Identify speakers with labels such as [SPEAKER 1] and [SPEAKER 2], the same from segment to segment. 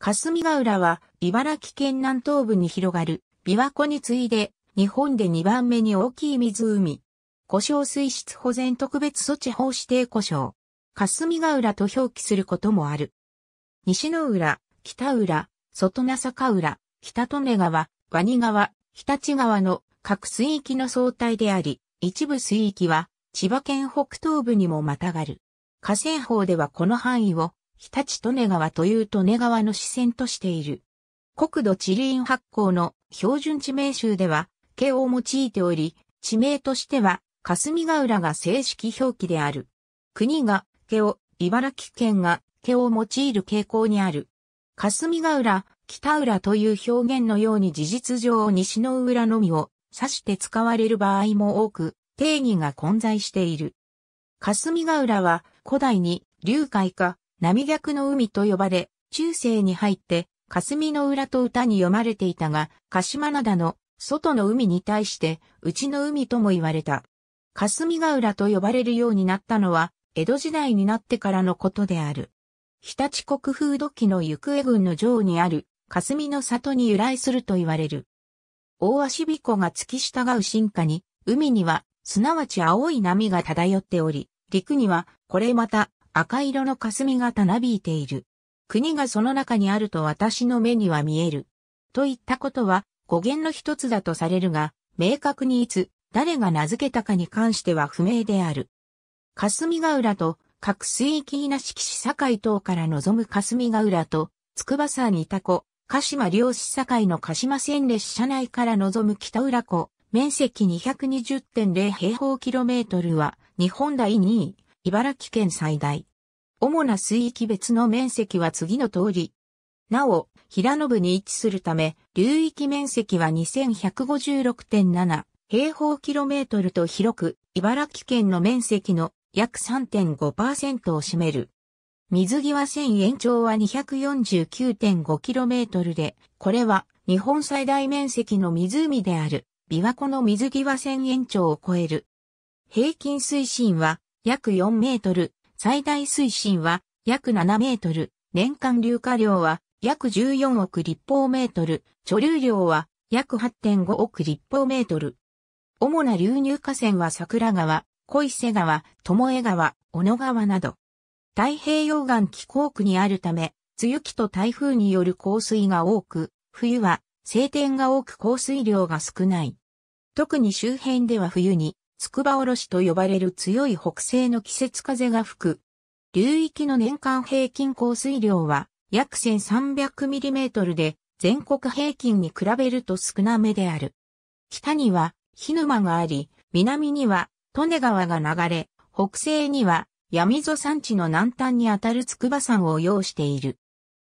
[SPEAKER 1] 霞ヶ浦は茨城県南東部に広がる琵琶湖に次いで日本で2番目に大きい湖。故障水質保全特別措置法指定故障。霞ヶ浦と表記することもある。西の浦、北浦、外那坂浦、北利根川、ワニ川、日立川の各水域の総体であり、一部水域は千葉県北東部にもまたがる。河川法ではこの範囲を日立利根川という利根川の支線としている。国土地理院発行の標準地名集では、形を用いており、地名としては、霞ヶ浦が正式表記である。国が、毛を、茨城県が、毛を用いる傾向にある。霞ヶ浦、北浦という表現のように事実上西の浦のみを指して使われる場合も多く、定義が混在している。霞ヶ浦は古代に流海か波逆の海と呼ばれ、中世に入って、霞の浦と歌に読まれていたが、鹿島灘の外の海に対して、内の海とも言われた。霞ヶ浦と呼ばれるようになったのは、江戸時代になってからのことである。日立国風土記の行方郡の城にある、霞の里に由来すると言われる。大足彦が突き従う進化に、海には、すなわち青い波が漂っており、陸には、これまた、赤色の霞がたなびいている。国がその中にあると私の目には見える。といったことは語源の一つだとされるが、明確にいつ、誰が名付けたかに関しては不明である。霞ヶ浦と各水域稲敷市境等から望む霞ヶ浦と、筑波山にたこ、鹿島漁師境の鹿島線列車内から望む北浦湖、面積220.0平方キロメートルは、日本第2位、茨城県最大。主な水域別の面積は次の通り。なお、平野部に位置するため、流域面積は2156.7平方キロメートルと広く、茨城県の面積の約3.5%を占める。水際線延長は2 4 9 5トルで、これは日本最大面積の湖である琵琶湖の水際線延長を超える。平均水深は約4メートル、最大水深は約7メートル、年間流下量は約14億立方メートル、貯留量は約8.5億立方メートル。主な流入河川は桜川、小伊勢川、友江川、小野川など。太平洋岸気候区にあるため、梅雨期と台風による降水が多く、冬は晴天が多く降水量が少ない。特に周辺では冬に筑波おろしと呼ばれる強い北西の季節風が吹く。流域の年間平均降水量は約 1300mm で全国平均に比べると少なめである。北には日沼があり、南には利根川が流れ、北西には闇溝山地の南端にあたる筑波山を要している。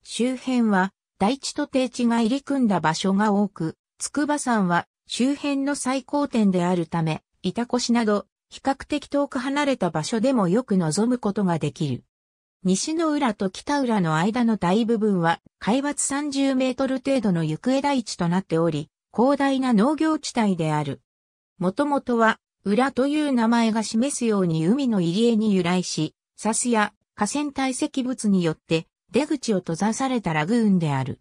[SPEAKER 1] 周辺は大地と低地が入り組んだ場所が多く、筑波山は周辺の最高点であるため、板越など、比較的遠く離れた場所でもよく望むことができる。西の浦と北浦の間の大部分は、海抜30メートル程度の行方大地となっており、広大な農業地帯である。もともとは、浦という名前が示すように海の入り江に由来し、サスや河川堆積物によって出口を閉ざされたラグーンである。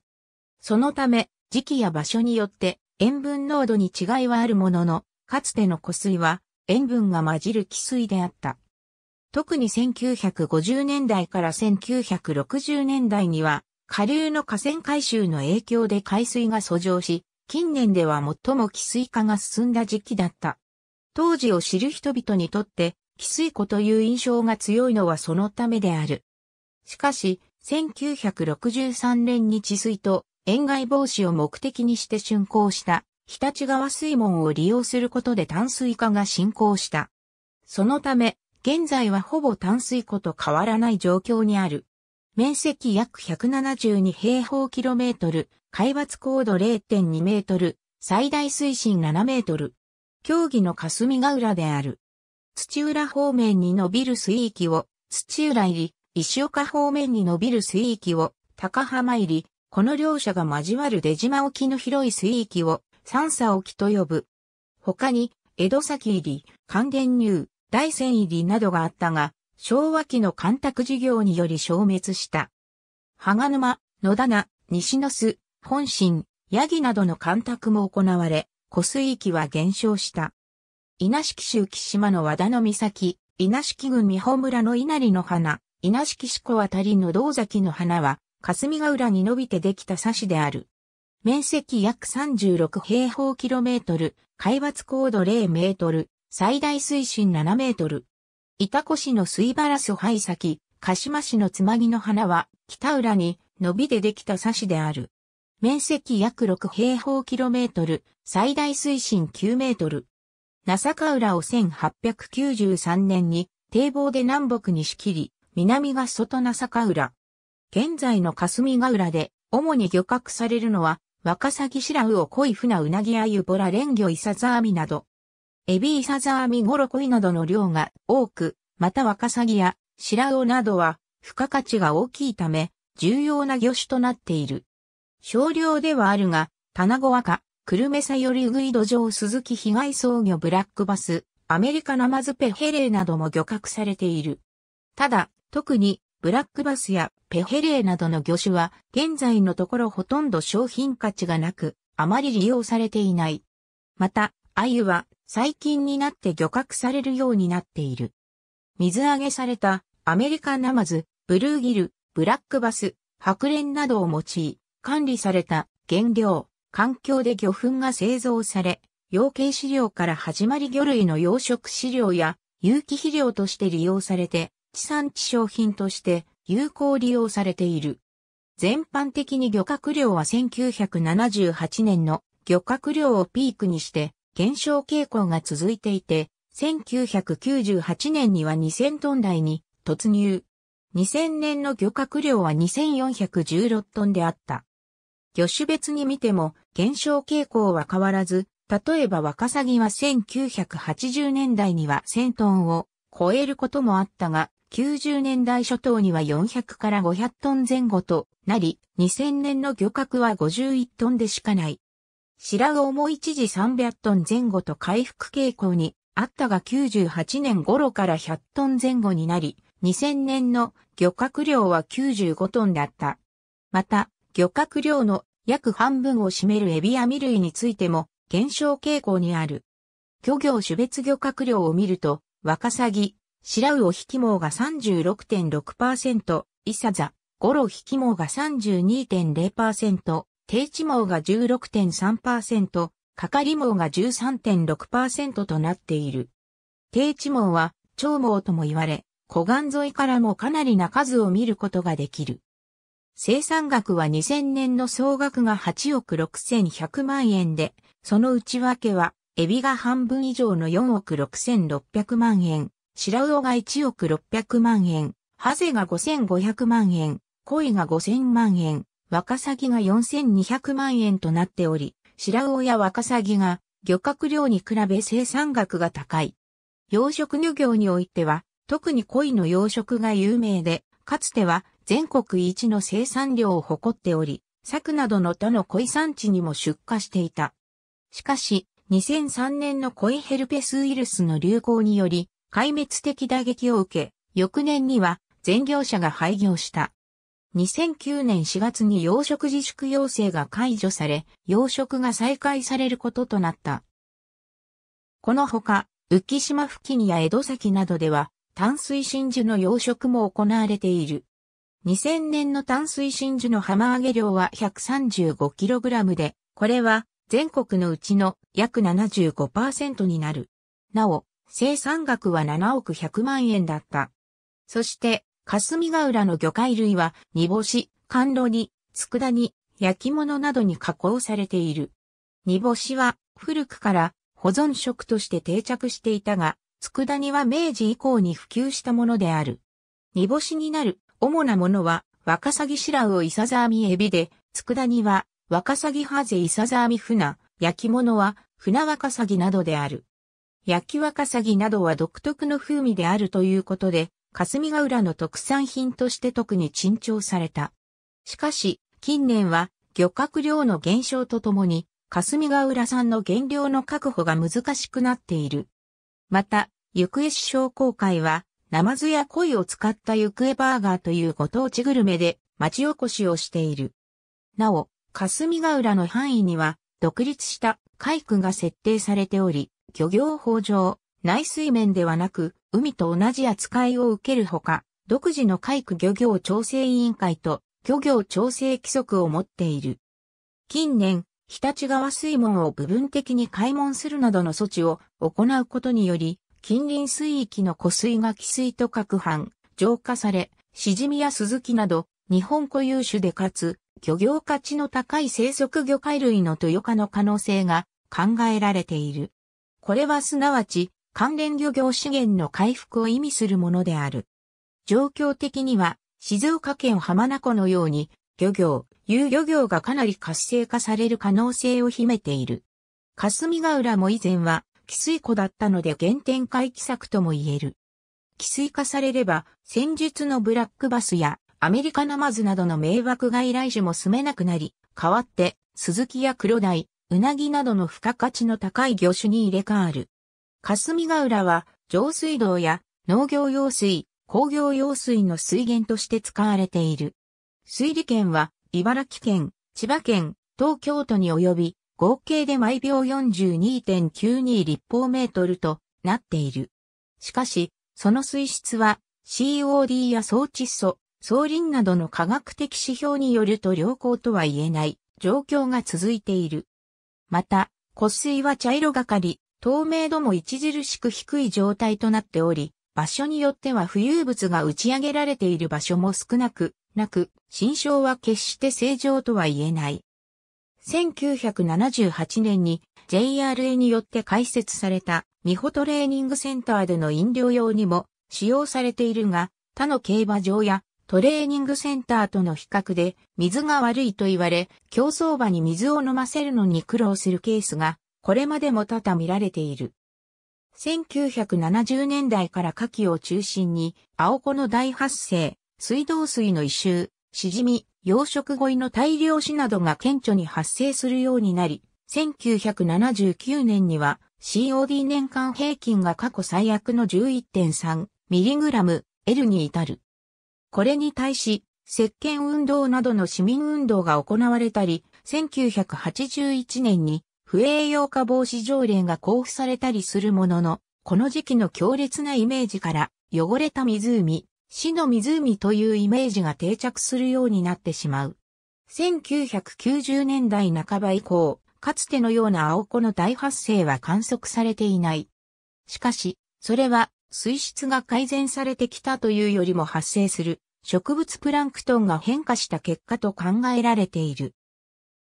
[SPEAKER 1] そのため、時期や場所によって塩分濃度に違いはあるものの、かつての湖水は塩分が混じる汽水であった。特に1950年代から1960年代には、下流の河川改修の影響で海水が遡上し、近年では最も汽水化が進んだ時期だった。当時を知る人々にとって、汽水湖という印象が強いのはそのためである。しかし、1963年に治水と塩害防止を目的にして竣工した日立川水門を利用することで淡水化が進行した。そのため、現在はほぼ淡水湖と変わらない状況にある。面積約172平方キロメートル、海抜高度0.2メートル、最大水深7メートル。競技の霞ヶ浦である。土浦方面に伸びる水域を、土浦入り、石岡方面に伸びる水域を、高浜入り、この両者が交わる出島沖の広い水域を、三叉沖と呼ぶ。他に、江戸崎入り、関電入、大仙入りなどがあったが、昭和期の干拓事業により消滅した。羽沼、野棚、西の巣、本心、ヤギなどの干拓も行われ、湖水域は減少した。稲敷州木島の和田の岬、稲敷郡美穂村の稲荷の花、稲敷市小渡りの道崎の花は、霞ヶ浦に伸びてできた差しである。面積約36平方キロメートル、海抜高度0メートル、最大水深7メートル。板越市の水バラス灰先、鹿島市のつまぎの花は、北浦に伸びでできた差しである。面積約6平方キロメートル、最大水深9メートル。那坂浦を1893年に堤防で南北に仕切り、南が外那坂浦。現在の霞ヶ浦で主に漁獲されるのはワカサギシラウオコイフナウナギアユボラレンギョイサザアミなど、エビイサザアミゴロコイなどの量が多く、またワカサギやシラウオなどは付加価値が大きいため、重要な魚種となっている。少量ではあるが、タナゴワカ、クルメサヨリグイドジョウスズキ被害ギ魚ブラックバス、アメリカナマズペヘレーなども漁獲されている。ただ、特にブラックバスやペヘレーなどの魚種は現在のところほとんど商品価値がなく、あまり利用されていない。また、アユは最近になって漁獲されるようになっている。水揚げされたアメリカナマズ、ブルーギル、ブラックバス、白蓮などを用い、管理された原料、環境で魚粉が製造され、養鶏飼料から始まり魚類の養殖飼料や有機肥料として利用されて、地産地消品として有効利用されている。全般的に漁獲量は1978年の漁獲量をピークにして減少傾向が続いていて、1998年には2000トン台に突入。2000年の漁獲量は2416トンであった。魚種別に見ても減少傾向は変わらず、例えばワカサギは1980年代には1000トンを超えることもあったが、90年代初頭には400から500トン前後となり、2000年の漁獲は51トンでしかない。白魚も一時300トン前後と回復傾向にあったが98年頃から100トン前後になり、2000年の漁獲量は95トンだった。また、漁獲量の約半分を占めるエビミ類についても減少傾向にある。漁業種別漁獲量を見ると、ワカサギ、白魚引き毛が36.6%、イサザ、ゴロ引き毛が32.0%、低地毛が16.3%、かかり毛が13.6%となっている。低地毛は、長毛とも言われ、湖岸沿いからもかなりな数を見ることができる。生産額は2000年の総額が8億6100万円で、その内訳は、エビが半分以上の4億6600万円、白魚が1億600万円、ハゼが5500万円、コイが5000万円、ワカサギが4200万円となっており、白魚やワカサギが漁獲量に比べ生産額が高い。養殖漁業においては、特にコイの養殖が有名で、かつては全国一の生産量を誇っており、柵などの他のコイ産地にも出荷していた。しかし、2003年のコイヘルペスウイルスの流行により、壊滅的打撃を受け、翌年には全業者が廃業した。2009年4月に養殖自粛要請が解除され、養殖が再開されることとなった。このほか、浮島付近や江戸崎などでは、淡水真珠の養殖も行われている。2000年の淡水真珠の浜揚げ量は 135kg で、これは全国のうちの約75%になる。なお、生産額は7億100万円だった。そして、霞ヶ浦の魚介類は煮干し、甘露煮、佃煮、焼き物などに加工されている。煮干しは古くから保存食として定着していたが、佃煮は明治以降に普及したものである。煮干しになる主なものはワカサギシラウオイサザアミエビで、佃煮はワカサギハゼイサザアミフナ、焼き物は船ワカサギなどである。焼きワカサギなどは独特の風味であるということで、霞ヶ浦の特産品として特に珍重された。しかし、近年は漁獲量の減少とともに、霞ヶ浦産の原料の確保が難しくなっている。また、行方市商工会は、ナマズや鯉を使った行方バーガーというご当地グルメで町おこしをしている。なお、霞ヶ浦の範囲には、独立した海区が設定されており、漁業法上、内水面ではなく、海と同じ扱いを受けるほか、独自の海区漁業調整委員会と漁業調整規則を持っている。近年、日立川水門を部分的に開門するなどの措置を行うことにより、近隣水域の湖水が汽水と各班、浄化され、シジミやスズキなど、日本固有種でかつ、漁業価値の高い生息魚介類の豊化の可能性が考えられている。これはすなわち関連漁業資源の回復を意味するものである。状況的には静岡県浜名湖のように漁業、有漁業がかなり活性化される可能性を秘めている。霞ヶ浦も以前は寄水湖だったので原点回帰策とも言える。寄水化されれば戦術のブラックバスやアメリカナマズなどの迷惑外来種も住めなくなり、代わって、スズキやクロダイ、うなぎなどの付加価値の高い魚種に入れ替わる。霞ヶ浦は上水道や農業用水、工業用水の水源として使われている。水利券は茨城県、千葉県、東京都に及び合計で毎秒42.92立方メートルとなっている。しかし、その水質は COD や総窒素、総林などの科学的指標によると良好とは言えない状況が続いている。また、骨水は茶色がかり、透明度も著しく低い状態となっており、場所によっては浮遊物が打ち上げられている場所も少なく、なく、心象は決して正常とは言えない。1978年に JRA によって開設されたミホトレーニングセンターでの飲料用にも使用されているが、他の競馬場やトレーニングセンターとの比較で水が悪いと言われ、競走馬に水を飲ませるのに苦労するケースが、これまでも多々見られている。1970年代から夏季を中心に、青子の大発生、水道水の異臭、しじみ、養殖鯉の大量死などが顕著に発生するようになり、1979年には COD 年間平均が過去最悪の 11.3mg L に至る。これに対し、石鹸運動などの市民運動が行われたり、1981年に不栄養化防止条例が交付されたりするものの、この時期の強烈なイメージから、汚れた湖、死の湖というイメージが定着するようになってしまう。1990年代半ば以降、かつてのような青子の大発生は観測されていない。しかし、それは水質が改善されてきたというよりも発生する植物プランクトンが変化した結果と考えられている。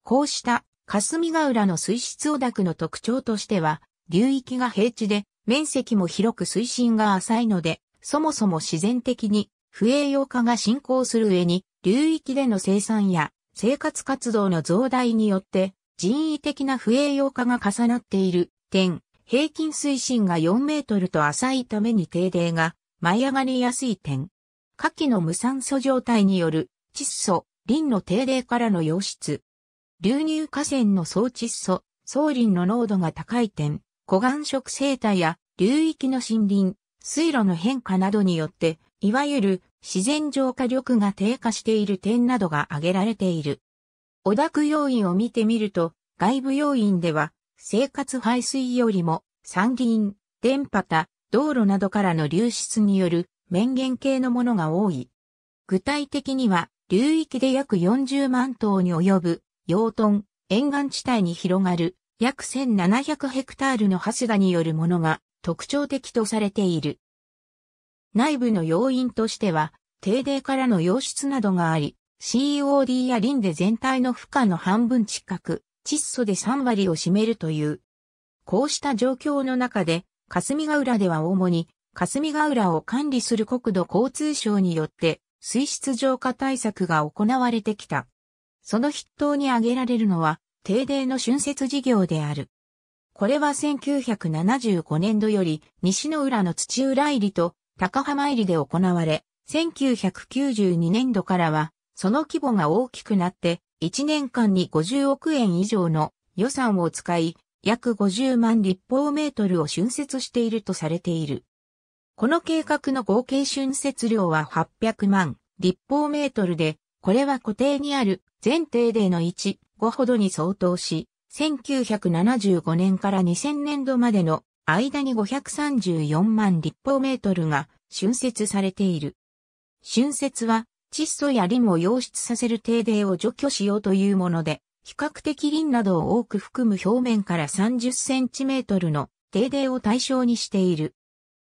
[SPEAKER 1] こうした霞ヶ浦の水質汚濁の特徴としては、流域が平地で面積も広く水深が浅いので、そもそも自然的に不栄養化が進行する上に、流域での生産や生活活動の増大によって人為的な不栄養化が重なっている点、平均水深が4メートルと浅いために低泥が舞い上がりやすい点。下記の無酸素状態による窒素、リンの低泥からの溶出。流入河川の総窒素、総林の濃度が高い点、湖岸植生態や流域の森林、水路の変化などによって、いわゆる自然浄化力が低下している点などが挙げられている。小田区要因を見てみると、外部要因では生活排水よりも山林、電波た、道路などからの流出による面源系のものが多い。具体的には、流域で約40万頭に及ぶ、養豚、沿岸地帯に広がる、約1700ヘクタールのハスガによるものが特徴的とされている。内部の要因としては、停電からの溶出などがあり、COD やンで全体の負荷の半分近く、窒素で3割を占めるという。こうした状況の中で、霞ヶ浦では主に、霞ヶ浦を管理する国土交通省によって、水質浄化対策が行われてきた。その筆頭に挙げられるのは、停電の春節事業である。これは1975年度より、西の浦の土浦入りと高浜入りで行われ、1992年度からは、その規模が大きくなって、1年間に50億円以上の予算を使い、約50万立方メートルを浚渫しているとされている。この計画の合計浚渫量は800万立方メートルで、これは固定にある前提での1、5ほどに相当し、1975年から2000年度までの間に534万立方メートルが浚渫されている。浚渫は窒素やリンを溶出させる停電を除去しようというもので、比較的リンなどを多く含む表面から30センチメートルの停電を対象にしている。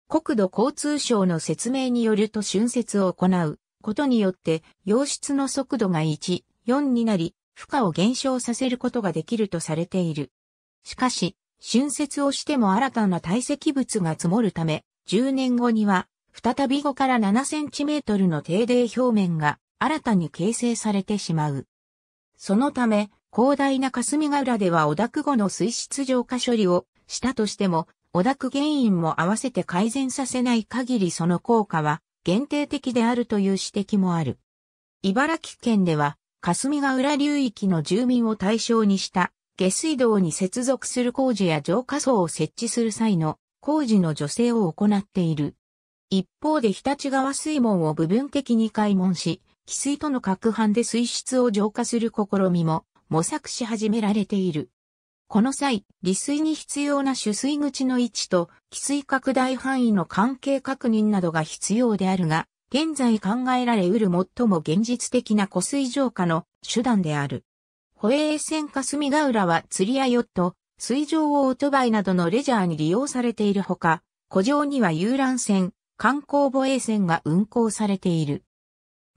[SPEAKER 1] 国土交通省の説明によると春節を行うことによって溶出の速度が1、4になり、負荷を減少させることができるとされている。しかし、春節をしても新たな堆積物が積もるため、10年後には再び5から7センチメートルの低電表面が新たに形成されてしまう。そのため、広大な霞ヶ浦では小田区後の水質浄化処理をしたとしても、小田区原因も合わせて改善させない限りその効果は限定的であるという指摘もある。茨城県では、霞ヶ浦流域の住民を対象にした下水道に接続する工事や浄化槽を設置する際の工事の助成を行っている。一方で日立川水門を部分的に開門し、汽水との拡販で水質を浄化する試みも模索し始められている。この際、利水に必要な取水口の位置と、汽水拡大範囲の関係確認などが必要であるが、現在考えられうる最も現実的な湖水浄化の手段である。保衛船霞ヶ浦は釣りやヨット、水上オートバイなどのレジャーに利用されているほか、湖上には遊覧船、観光護衛船が運航されている。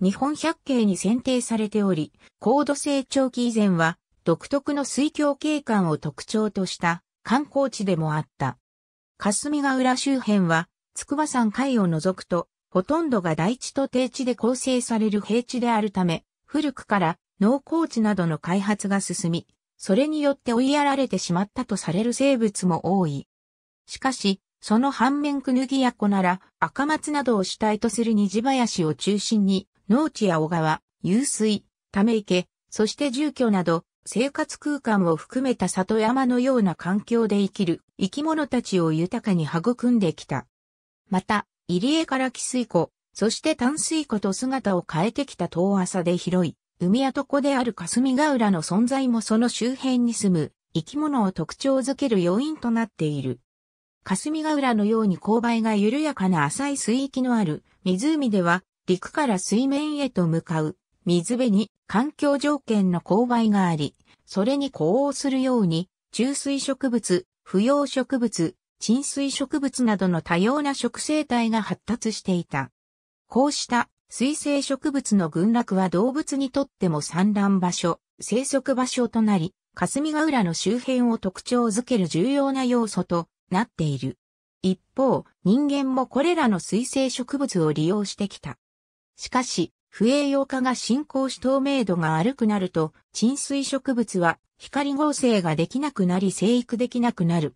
[SPEAKER 1] 日本百景に選定されており、高度成長期以前は独特の水郷景観を特徴とした観光地でもあった。霞ヶ浦周辺は筑波山海を除くと、ほとんどが大地と低地で構成される平地であるため、古くから農耕地などの開発が進み、それによって追いやられてしまったとされる生物も多い。しかし、その反面くぬぎやこなら、赤松などを主体とする虹林を中心に、農地や小川、湧水、ため池、そして住居など、生活空間を含めた里山のような環境で生きる生き物たちを豊かに育んできた。また、入江から汽水湖、そして淡水湖と姿を変えてきた遠浅で広い、海跡である霞ヶ浦の存在もその周辺に住む生き物を特徴づける要因となっている。霞ヶ浦のように勾配が緩やかな浅い水域のある湖では陸から水面へと向かう水辺に環境条件の勾配があり、それに呼応するように中水植物、不要植物、沈水植物などの多様な植生体が発達していた。こうした水生植物の群落は動物にとっても産卵場所、生息場所となり、霞ヶ浦の周辺を特徴づける重要な要素となっている。一方、人間もこれらの水生植物を利用してきた。しかし、不栄養化が進行し透明度が悪くなると、沈水植物は光合成ができなくなり生育できなくなる。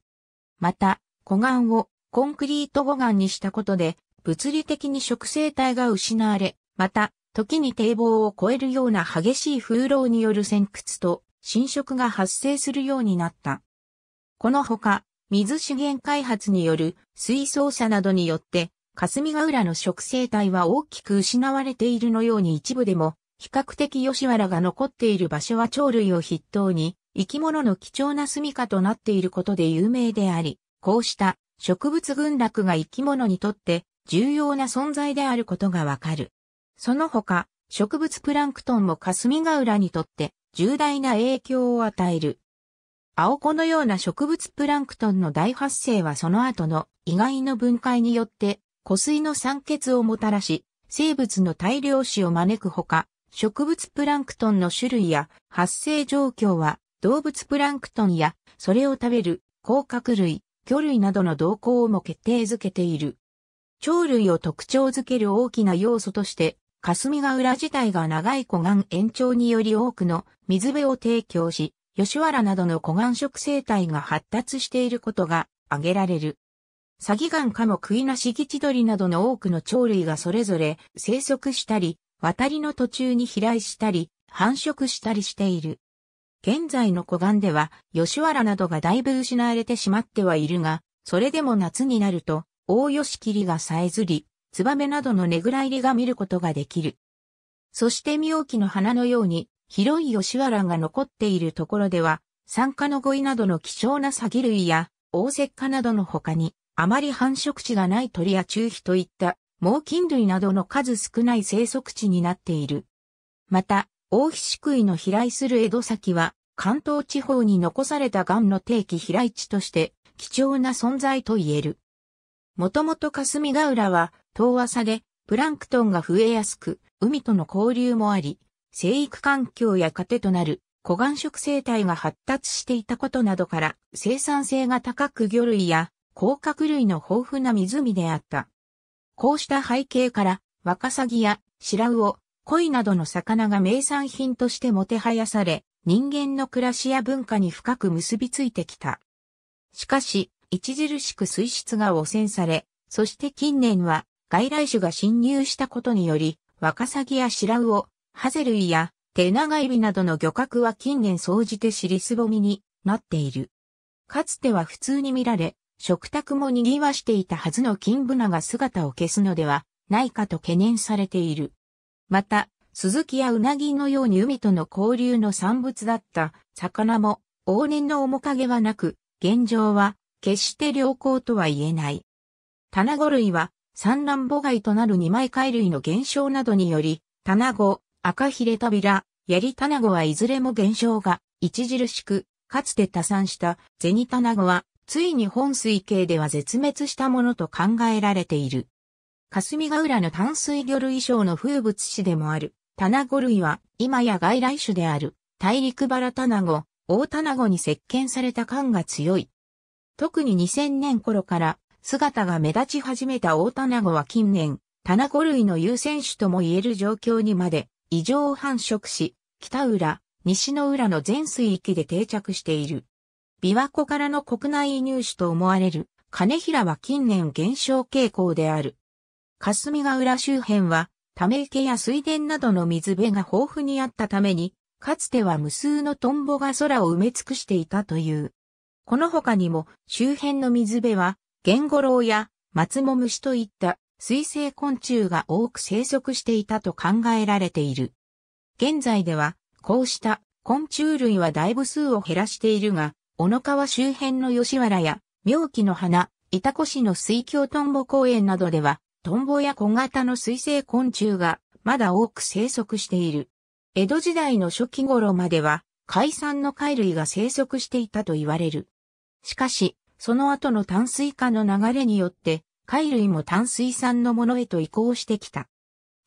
[SPEAKER 1] また、湖岸をコンクリート湖岸にしたことで、物理的に植生体が失われ、また、時に堤防を越えるような激しい風浪による潜屈と侵食が発生するようになった。このほか、水資源開発による水槽車などによって、霞ヶ浦の植生帯は大きく失われているのように一部でも、比較的吉原が残っている場所は鳥類を筆頭に、生き物の貴重な住処となっていることで有名であり、こうした植物群落が生き物にとって重要な存在であることがわかる。その他、植物プランクトンも霞ヶ浦にとって重大な影響を与える。青子のような植物プランクトンの大発生はその後の意外の分解によって湖水の酸欠をもたらし、生物の大量死を招くほか、植物プランクトンの種類や発生状況は動物プランクトンやそれを食べる甲殻類、魚類などの動向をも決定づけている。鳥類を特徴づける大きな要素として、霞ヶ浦自体が長い湖岸延長により多くの水辺を提供し、吉原などの湖岸植生態が発達していることが挙げられる。サギガンカモクイナシギチドリなどの多くの鳥類がそれぞれ生息したり、渡りの途中に飛来したり、繁殖したりしている。現在の湖岸では、吉原などがだいぶ失われてしまってはいるが、それでも夏になると、大吉霧がさえずり、ツバメなどのねぐら入りが見ることができる。そして妙気の花のように、広い吉原が残っているところでは、酸化の語彙などの貴重な詐欺類や、大石化などの他に、あまり繁殖地がない鳥や中皮といった、猛禽類などの数少ない生息地になっている。また、大菱杭の飛来する江戸崎は、関東地方に残された岩の定期飛来地として、貴重な存在と言える。もともと霞ヶ浦は、遠浅で、プランクトンが増えやすく、海との交流もあり、生育環境や糧となる小岩食生態が発達していたことなどから生産性が高く魚類や甲殻類の豊富な湖であった。こうした背景からワカサギやシラオ、コ鯉などの魚が名産品としてもてはやされ、人間の暮らしや文化に深く結びついてきた。しかし、著しく水質が汚染され、そして近年は外来種が侵入したことにより、ワカサギやシラウオ、ハゼ類やテナガエビなどの漁獲は近年総じて尻すぼみになっている。かつては普通に見られ、食卓も賑わしていたはずの金ブナが姿を消すのではないかと懸念されている。また、スズキやウナギのように海との交流の産物だった魚も往年の面影はなく、現状は決して良好とは言えない。タナゴ類は産卵母貝となる二枚貝類の減少などにより、タナゴ、赤ひれたびら、やりたなごはいずれも減少が著しく、かつて多産したゼニタナゴは、ついに本水系では絶滅したものと考えられている。霞ヶ浦の淡水魚類賞の風物詩でもある、タナゴ類は、今や外来種である、大陸バラタナゴ、大タナゴに石鹸された感が強い。特に2000年頃から、姿が目立ち始めた大タナゴは近年、タナゴ類の優先種とも言える状況にまで異常繁殖し、北浦、西の浦の全水域で定着している。琵琶湖からの国内移入種と思われる金平は近年減少傾向である。霞ヶ浦周辺は、ため池や水田などの水辺が豊富にあったために、かつては無数のトンボが空を埋め尽くしていたという。この他にも、周辺の水辺は、ゲンゴロウや、松も虫といった水生昆虫が多く生息していたと考えられている。現在では、こうした昆虫類はだいぶ数を減らしているが、小野川周辺の吉原や、妙気の花、板越の水郷トンボ公園などでは、トンボや小型の水生昆虫がまだ多く生息している。江戸時代の初期頃までは、海産の貝類が生息していたと言われる。しかし、その後の淡水化の流れによって、貝類も淡水産のものへと移行してきた。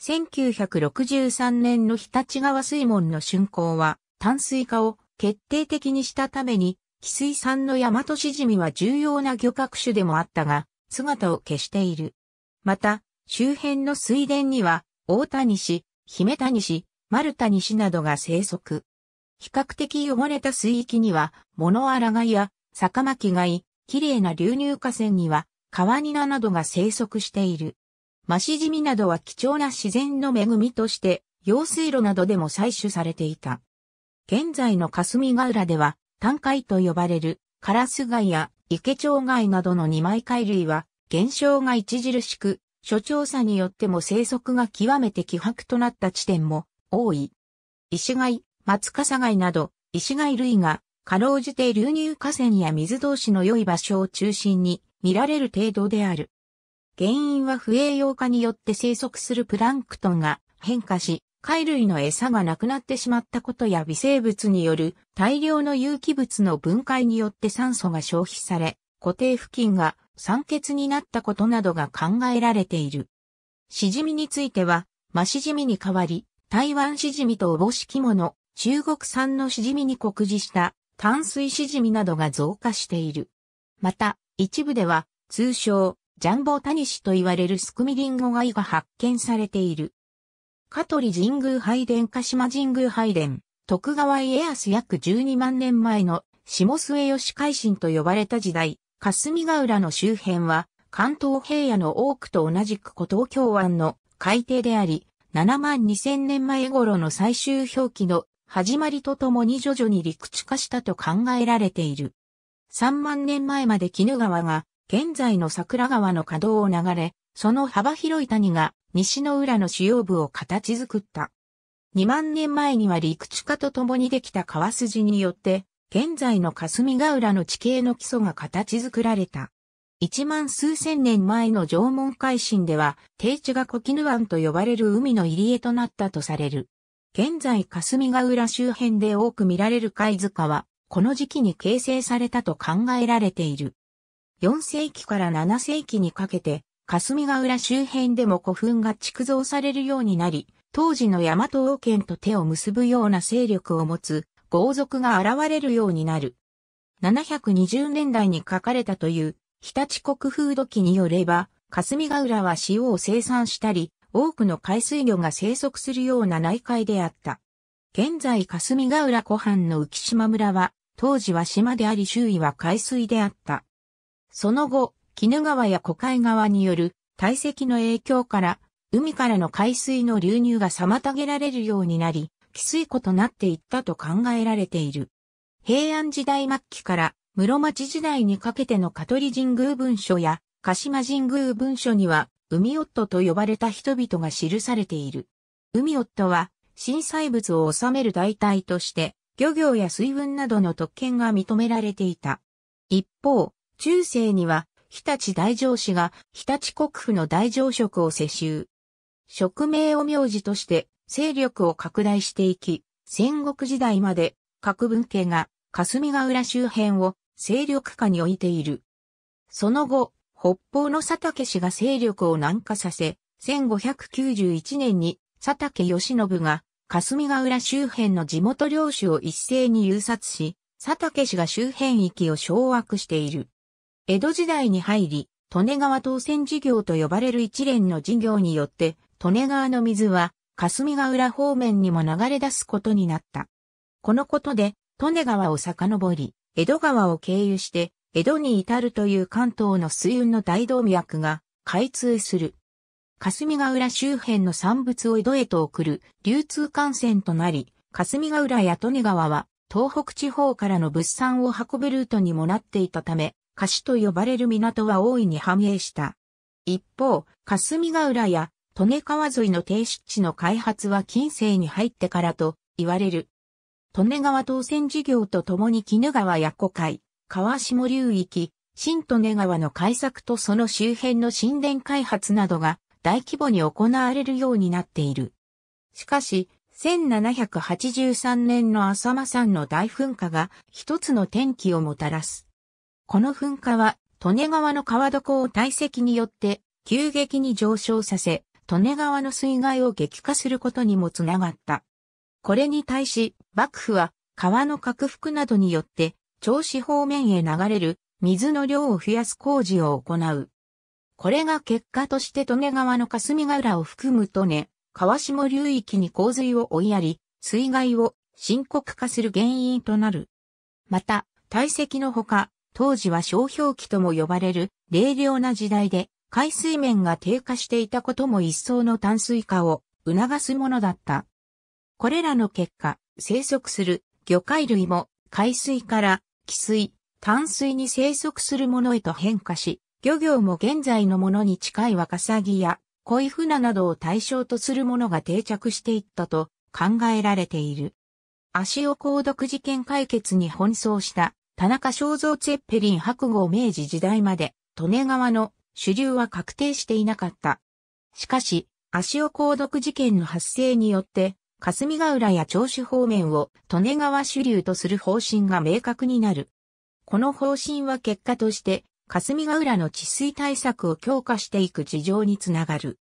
[SPEAKER 1] 1963年の日立川水門の竣工は淡水化を決定的にしたために、翡水産の大和しじみは重要な漁獲種でもあったが、姿を消している。また、周辺の水田には、大谷市、姫谷市、丸谷市などが生息。比較的汚れた水域には、物荒貝や、酒巻貝、綺麗な流入河川には、川ニナなどが生息している。マシジミなどは貴重な自然の恵みとして、用水路などでも採取されていた。現在の霞ヶ浦では、単海と呼ばれる、カラス貝や池町貝などの二枚貝類は、減少が著しく、諸調査によっても生息が極めて希薄となった地点も多い。石貝、松笠貝など、石貝類が、かろうじて流入河川や水同士の良い場所を中心に見られる程度である。原因は不栄養化によって生息するプランクトンが変化し、貝類の餌がなくなってしまったことや微生物による大量の有機物の分解によって酸素が消費され、固定付近が酸欠になったことなどが考えられている。シジミについては、マシジミに代わり、台湾シジミとおぼしきもの、中国産のシジミに酷似した淡水シジミなどが増加している。また、一部では、通称、ジャンボタニシと言われるスクミリンゴ貝が発見されている。香取神宮拝殿鹿島神宮拝殿、徳川家康約12万年前の下末吉海進と呼ばれた時代、霞ヶ浦の周辺は関東平野の多くと同じく古東京湾の海底であり、7万2000年前頃の最終表記の始まりとともに徐々に陸地化したと考えられている。3万年前まで絹川が、現在の桜川の河道を流れ、その幅広い谷が西の浦の主要部を形作った。2万年前には陸地下と共にできた川筋によって、現在の霞ヶ浦の地形の基礎が形作られた。1万数千年前の縄文海進では、低地が小絹湾と呼ばれる海の入り江となったとされる。現在霞ヶ浦周辺で多く見られる貝塚は、この時期に形成されたと考えられている。4世紀から7世紀にかけて、霞ヶ浦周辺でも古墳が築造されるようになり、当時の大和王権と手を結ぶような勢力を持つ豪族が現れるようになる。720年代に書かれたという日立国風土記によれば、霞ヶ浦は塩を生産したり、多くの海水魚が生息するような内海であった。現在霞ヶ浦湖畔の浮島村は、当時は島であり周囲は海水であった。その後、鬼怒川や湖海川による堆積の影響から、海からの海水の流入が妨げられるようになり、汽水湖となっていったと考えられている。平安時代末期から室町時代にかけての香取神宮文書や鹿島神宮文書には、海夫と呼ばれた人々が記されている。海夫は、震災物を収める代替として、漁業や水運などの特権が認められていた。一方、中世には、日立大城氏が日立国府の大城職を世襲。職名を名字として勢力を拡大していき、戦国時代まで各文家が霞ヶ浦周辺を勢力下に置いている。その後、北方の佐竹氏が勢力を南下させ、1591年に佐竹義信が、霞ヶ浦周辺の地元領主を一斉に誘殺し、佐竹氏が周辺域を掌握している。江戸時代に入り、利根川当選事業と呼ばれる一連の事業によって、利根川の水は、霞ヶ浦方面にも流れ出すことになった。このことで、利根川を遡り、江戸川を経由して、江戸に至るという関東の水運の大動脈が開通する。霞ヶ浦周辺の産物を江戸へと送る流通幹線となり、霞ヶ浦や利根川は東北地方からの物産を運ぶルートにもなっていたため、貸しと呼ばれる港は大いに繁栄した。一方、霞ヶ浦や利根川沿いの低湿地の開発は近世に入ってからと言われる。利根川当選事業とともに絹川や古海、川下流域、新利根川の開削とその周辺の神殿開発などが大規模に行われるようになっている。しかし、1783年の浅間山の大噴火が一つの転機をもたらす。この噴火は、利根川の川床を堆積によって急激に上昇させ、利根川の水害を激化することにもつながった。これに対し、幕府は川の拡幅などによって、銚子方面へ流れる水の量を増やす工事を行う。これが結果として利根川の霞ヶ浦を含む利根、川下流域に洪水を追いやり、水害を深刻化する原因となる。また、堆積のほか、当時は商標期とも呼ばれる、冷涼な時代で、海水面が低下していたことも一層の淡水化を促すものだった。これらの結果、生息する魚介類も海水から汽水、淡水に生息するものへと変化し、漁業も現在のものに近いワカサギや恋船などを対象とするものが定着していったと考えられている。足尾鉱毒事件解決に奔走した田中正造ツェッペリン白号明治時代まで利根川の主流は確定していなかった。しかし、足尾鉱毒事件の発生によって、霞ヶ浦や長州方面を利根川主流とする方針が明確になる。この方針は結果として霞ヶ浦の治水対策を強化していく事情につながる。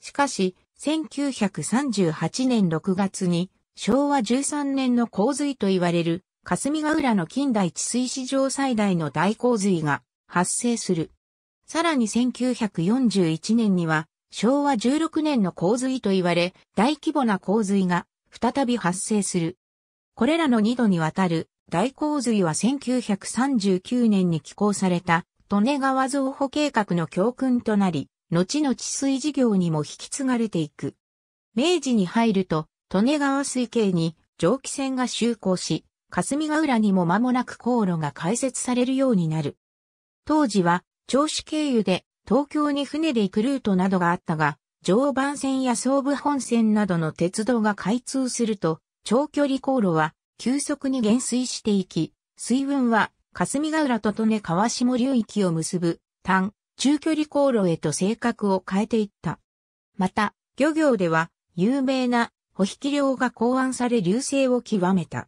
[SPEAKER 1] しかし、1938年6月に昭和13年の洪水と言われる霞ヶ浦の近代治水史上最大の大洪水が発生する。さらに1941年には昭和16年の洪水と言われ大規模な洪水が再び発生する。これらの2度にわたる大洪水は1939年に寄港された利根川造歩計画の教訓となり、後の治水事業にも引き継がれていく。明治に入ると、利根川水系に蒸気船が就航し、霞ヶ浦にも間もなく航路が開設されるようになる。当時は、銚子経由で東京に船で行くルートなどがあったが、常磐線や総武本線などの鉄道が開通すると、長距離航路は急速に減衰していき、水分は霞ヶ浦と利根川下流域を結ぶ単、中距離航路へと性格を変えていった。また、漁業では有名な保引漁が考案され流星を極めた。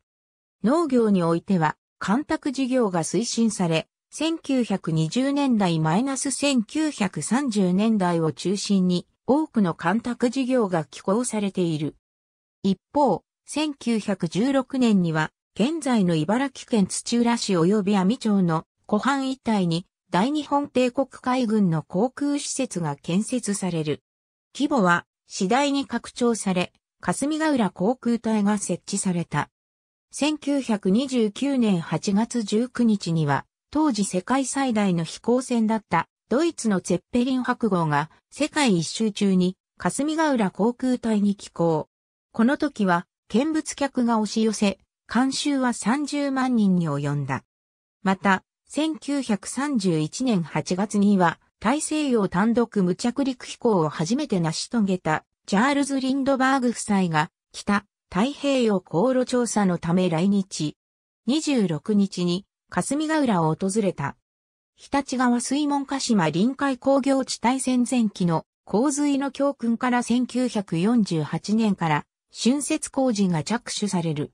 [SPEAKER 1] 農業においては、干拓事業が推進され、1920年代マイナス1930年代を中心に多くの干拓事業が寄稿されている。一方、1916年には現在の茨城県土浦市及び網町の湖畔一帯に大日本帝国海軍の航空施設が建設される。規模は次第に拡張され、霞ヶ浦航空隊が設置された。1929年8月19日には、当時世界最大の飛行船だったドイツのゼッペリン白号が世界一周中に霞ヶ浦航空隊に寄港。この時は見物客が押し寄せ、監修は30万人に及んだ。また、1931年8月には、大西洋単独無着陸飛行を初めて成し遂げた、チャールズ・リンドバーグ夫妻が、北、太平洋航路調査のため来日。26日に、霞ヶ浦を訪れた。日立川水門鹿島臨海工業地帯戦前期の洪水の教訓から1948年から、春節工事が着手される。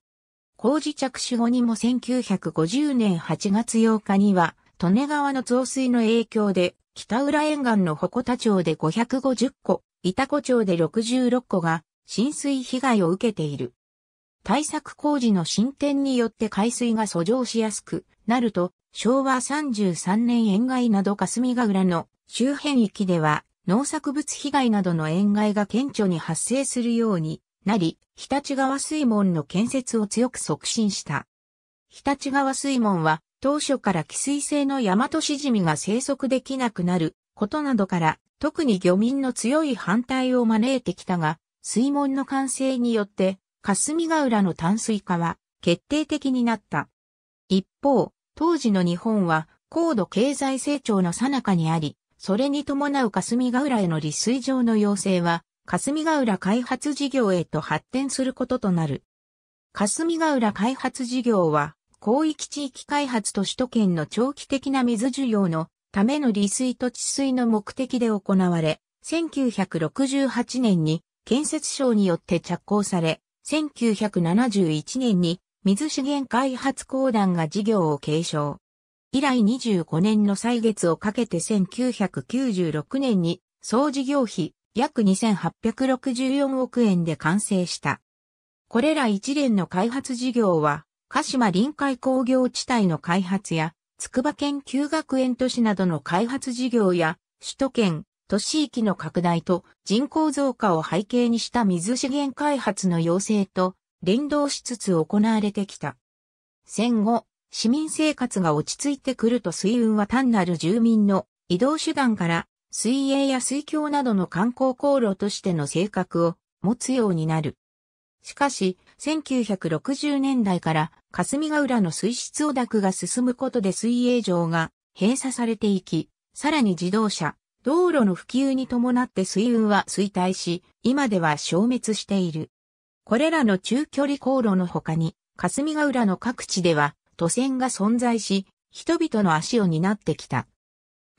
[SPEAKER 1] 工事着手後にも1950年8月8日には、利根川の増水の影響で、北浦沿岸の鉾田町で550戸、板子町で66戸が浸水被害を受けている。対策工事の進展によって海水が遡上しやすくなると、昭和33年塩害など霞ヶ浦の周辺域では農作物被害などの塩害が顕著に発生するようになり、日立川水門の建設を強く促進した。日立川水門は、当初から汽水性の山としシジミが生息できなくなることなどから、特に漁民の強い反対を招いてきたが、水門の完成によって、霞ヶ浦の淡水化は決定的になった。一方、当時の日本は高度経済成長の最中にあり、それに伴う霞ヶ浦への利水場の要請は霞ヶ浦開発事業へと発展することとなる。霞ヶ浦開発事業は、広域地域開発と首都圏の長期的な水需要のための利水と治水の目的で行われ、1968年に建設省によって着工され、1971年に水資源開発公団が事業を継承。以来25年の歳月をかけて1996年に総事業費約2864億円で完成した。これら一連の開発事業は、鹿島臨海工業地帯の開発や、筑波研究学園都市などの開発事業や、首都圏、都市域の拡大と人口増加を背景にした水資源開発の要請と連動しつつ行われてきた。戦後、市民生活が落ち着いてくると水運は単なる住民の移動手段から水泳や水橋などの観光航路としての性格を持つようになる。しかし、1960年代から霞ヶ浦の水質汚濁が進むことで水泳場が閉鎖されていき、さらに自動車、道路の普及に伴って水運は衰退し、今では消滅している。これらの中距離航路の他に、霞ヶ浦の各地では、都線が存在し、人々の足を担ってきた。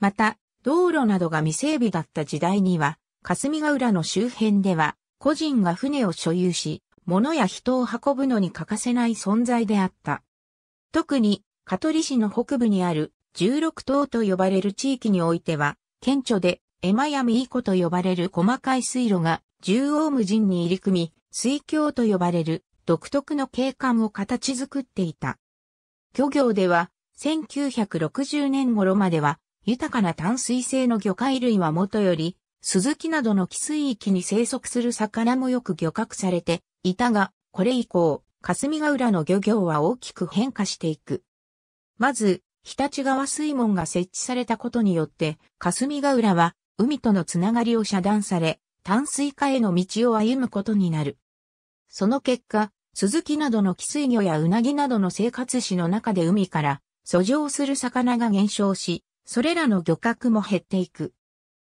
[SPEAKER 1] また、道路などが未整備だった時代には、霞ヶ浦の周辺では、個人が船を所有し、物や人を運ぶのに欠かせない存在であった。特に、香取市の北部にある16島と呼ばれる地域においては、顕著で、エマヤミイコと呼ばれる細かい水路が縦横無尽に入り組み、水橋と呼ばれる独特の景観を形作っていた。漁業では1960年頃までは豊かな淡水性の魚介類はもとより、鈴木などの寄水域に生息する魚もよく漁獲されていたが、これ以降、霞ヶ浦の漁業は大きく変化していく。まず、日立川水門が設置されたことによって、霞ヶ浦は海とのつながりを遮断され、淡水化への道を歩むことになる。その結果、鈴木などの寄水魚やうなぎなどの生活史の中で海から遡上する魚が減少し、それらの漁獲も減っていく。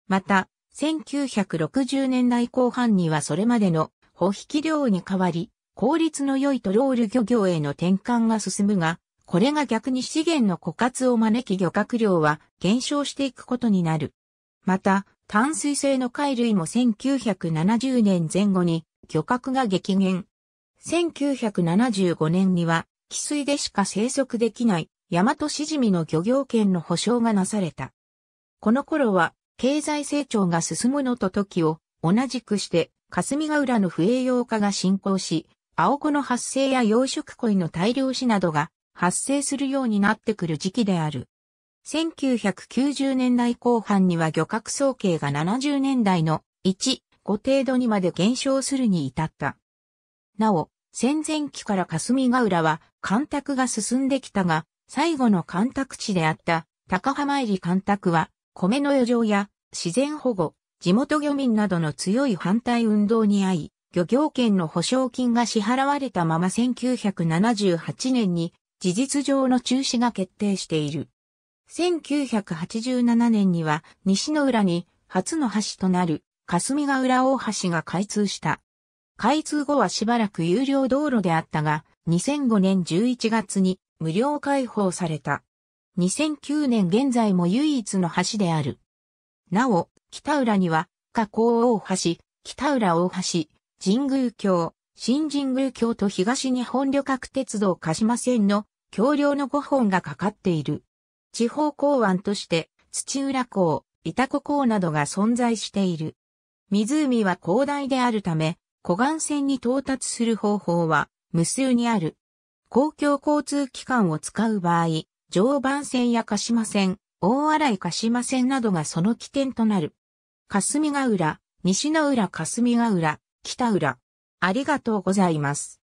[SPEAKER 1] また、1960年代後半にはそれまでの保引量に代わり、効率の良いトロール漁業への転換が進むが、これが逆に資源の枯渇を招き漁獲量は減少していくことになる。また、淡水性の貝類も1970年前後に漁獲が激減。1975年には、汽水でしか生息できない大和しじみの漁業権の保障がなされた。この頃は、経済成長が進むのと時を、同じくして、霞ヶ浦の不栄養化が進行し、青子の発生や養殖鯉の大量死などが発生するようになってくる時期である。1990年代後半には漁獲総計が70年代の1、5程度にまで減少するに至った。なお、戦前期から霞ヶ浦は干拓が進んできたが、最後の干拓地であった高浜入り干拓は、米の余剰や自然保護、地元漁民などの強い反対運動に遭い、漁業権の保証金が支払われたまま1978年に事実上の中止が決定している。1987年には西の浦に初の橋となる霞ヶ浦大橋が開通した。開通後はしばらく有料道路であったが、2005年11月に無料開放された。2009年現在も唯一の橋である。なお、北浦には、加工大橋、北浦大橋、神宮橋、新神宮橋と東日本旅客鉄道鹿島線の橋梁の5本がかかっている。地方港湾として、土浦港、板子港などが存在している。湖は広大であるため、湖岸線に到達する方法は無数にある。公共交通機関を使う場合、常磐線や鹿島線、大洗鹿島線などがその起点となる。霞ヶ浦、西の浦霞ヶ浦、北浦。ありがとうございます。